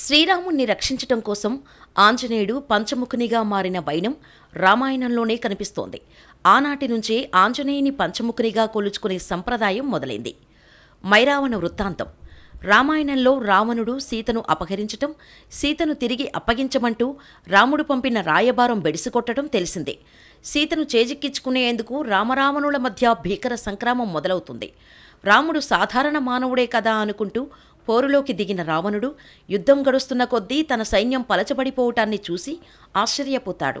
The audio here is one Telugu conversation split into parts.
శ్రీరాముణ్ణి రక్షించటం కోసం ఆంజనేయుడు పంచముఖునిగా మారిన వైనం రామాయణంలోనే కనిపిస్తోంది ఆనాటి నుంచే ఆంజనేయుని పంచముఖునిగా కొలుచుకునే సంప్రదాయం మొదలైంది మైరావణ వృత్తాంతం రామాయణంలో రావణుడు సీతను అపహరించటం సీతను తిరిగి అప్పగించమంటూ రాముడు పంపిన రాయబారం బెడిసికొట్టడం తెలిసిందే సీతను చేజిక్కించుకునేందుకు రామరావణుల మధ్య భీకర సంక్రామం మొదలవుతుంది రాముడు సాధారణ మానవుడే కదా అనుకుంటూ పోరులోకి దిగిన రావణుడు యుద్ధం గడుస్తున్న కొద్దీ తన సైన్యం పలచబడిపోవటాన్ని చూసి ఆశ్చర్యపోతాడు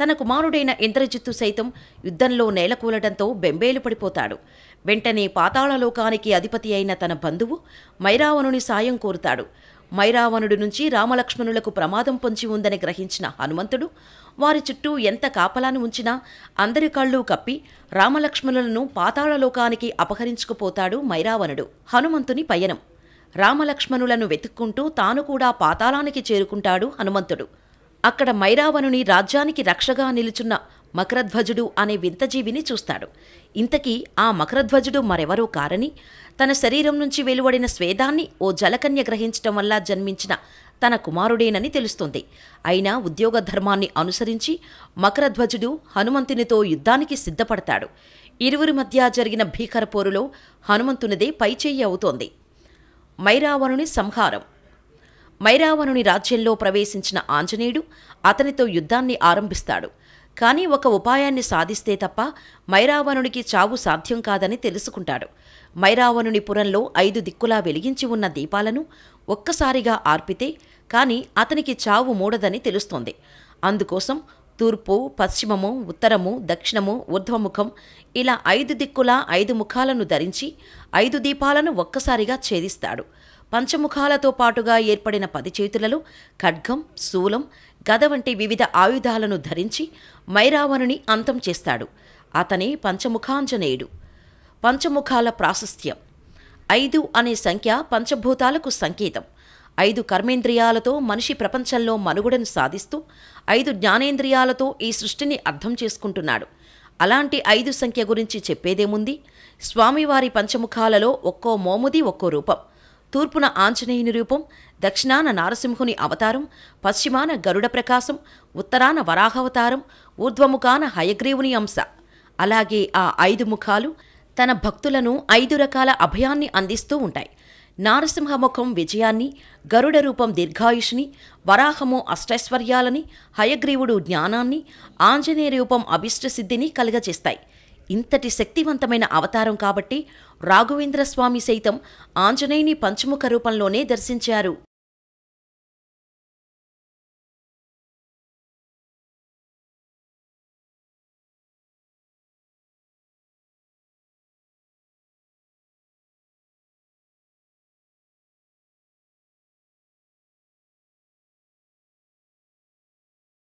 తన కుమారుడైన ఇంద్రజిత్తు సైతం యుద్ధంలో నేలకూలడంతో బెంబేలు పడిపోతాడు వెంటనే పాతాళలోకానికి అధిపతి అయిన తన బంధువు మైరావణుని సాయం కోరుతాడు మైరావణుడి నుంచి రామలక్ష్మణులకు ప్రమాదం పొంచి ఉందని గ్రహించిన హనుమంతుడు వారి చుట్టూ ఎంత కాపలాను ఉంచినా అందరి కళ్ళు కప్పి రామలక్ష్మణులను పాతాళలోకానికి అపహరించుకుపోతాడు మైరావణుడు హనుమంతుని పయనం రామలక్ష్మణులను వెతుక్కుంటూ తాను కూడా పాతాళానికి చేరుకుంటాడు హనుమంతుడు అక్కడ మైరావణుని రాజ్యానికి రక్షగా నిలుచున్న మకరధ్వజుడు అనే వింతజీవిని చూస్తాడు ఇంతకీ ఆ మకరధ్వజుడు మరెవరో కారని తన శరీరం నుంచి వెలువడిన స్వేదాన్ని ఓ జలకన్య గ్రహించటం వల్ల జన్మించిన తన కుమారుడేనని తెలుస్తుంది అయినా ఉద్యోగ ధర్మాన్ని అనుసరించి మకరధ్వజుడు హనుమంతునితో యుద్ధానికి సిద్ధపడతాడు ఇరువురి మధ్య జరిగిన భీకర పోరులో హనుమంతునిదే పైచేయి అవుతోంది మైరావణుని సంహారం మైరావణుని రాజ్యంలో ప్రవేశించిన ఆంజనేయుడు అతనితో యుద్ధాన్ని ఆరంభిస్తాడు కానీ ఒక ఉపాయాన్ని సాధిస్తే తప్ప మైరావణునికి చావు సాధ్యం కాదని తెలుసుకుంటాడు మైరావణుని పురంలో ఐదు దిక్కులా వెలిగించి ఉన్న దీపాలను ఒక్కసారిగా ఆర్పితే కానీ అతనికి చావు మూడదని తెలుస్తోంది అందుకోసం తూర్పు పశ్చిమము ఉత్తరము దక్షిణము ఊర్ధ్వముఖం ఇలా ఐదు దిక్కుల ఐదు ముఖాలను ధరించి ఐదు దీపాలను ఒక్కసారిగా ఛేదిస్తాడు పంచముఖాలతో పాటుగా ఏర్పడిన పది చేతులలో ఖడ్గం శూలం గద వంటి వివిధ ఆయుధాలను ధరించి మైరావణుని అంతం చేస్తాడు అతనే పంచముఖాంజనేయుడు పంచముఖాల ప్రాశస్త్యం ఐదు అనే సంఖ్య పంచభూతాలకు సంకేతం ఐదు కర్మేంద్రియాలతో మనిషి ప్రపంచంలో మనుగుడను సాధిస్తూ ఐదు జ్ఞానేంద్రియాలతో ఈ సృష్టిని అర్థం చేసుకుంటున్నాడు అలాంటి ఐదు సంఖ్య గురించి చెప్పేదేముంది స్వామివారి పంచముఖాలలో ఒక్కో మోముది ఒక్కో రూపం తూర్పున ఆంజనేయుని రూపం దక్షిణాన నారసింహుని అవతారం పశ్చిమాన గరుడ ప్రకాశం ఉత్తరాన వరాహవతారం ఊర్ధ్వముఖాన హయగ్రీవుని అంశ అలాగే ఆ ఐదు ముఖాలు తన భక్తులను ఐదు రకాల అభయాన్ని అందిస్తూ ఉంటాయి నారసింహముఖం విజయాన్ని గరుడ రూపం దీర్ఘాయుష్ని వరాహము అష్టైశ్వర్యాలని హయగ్రీవుడు జ్ఞానాన్ని ఆంజనేయ రూపం అభిష్టసిద్ధిని కలుగజేస్తాయి ఇంతటి శక్తివంతమైన అవతారం కాబట్టి రాఘవేంద్ర స్వామి సైతం ఆంజనేయుని పంచముఖ రూపంలోనే దర్శించారు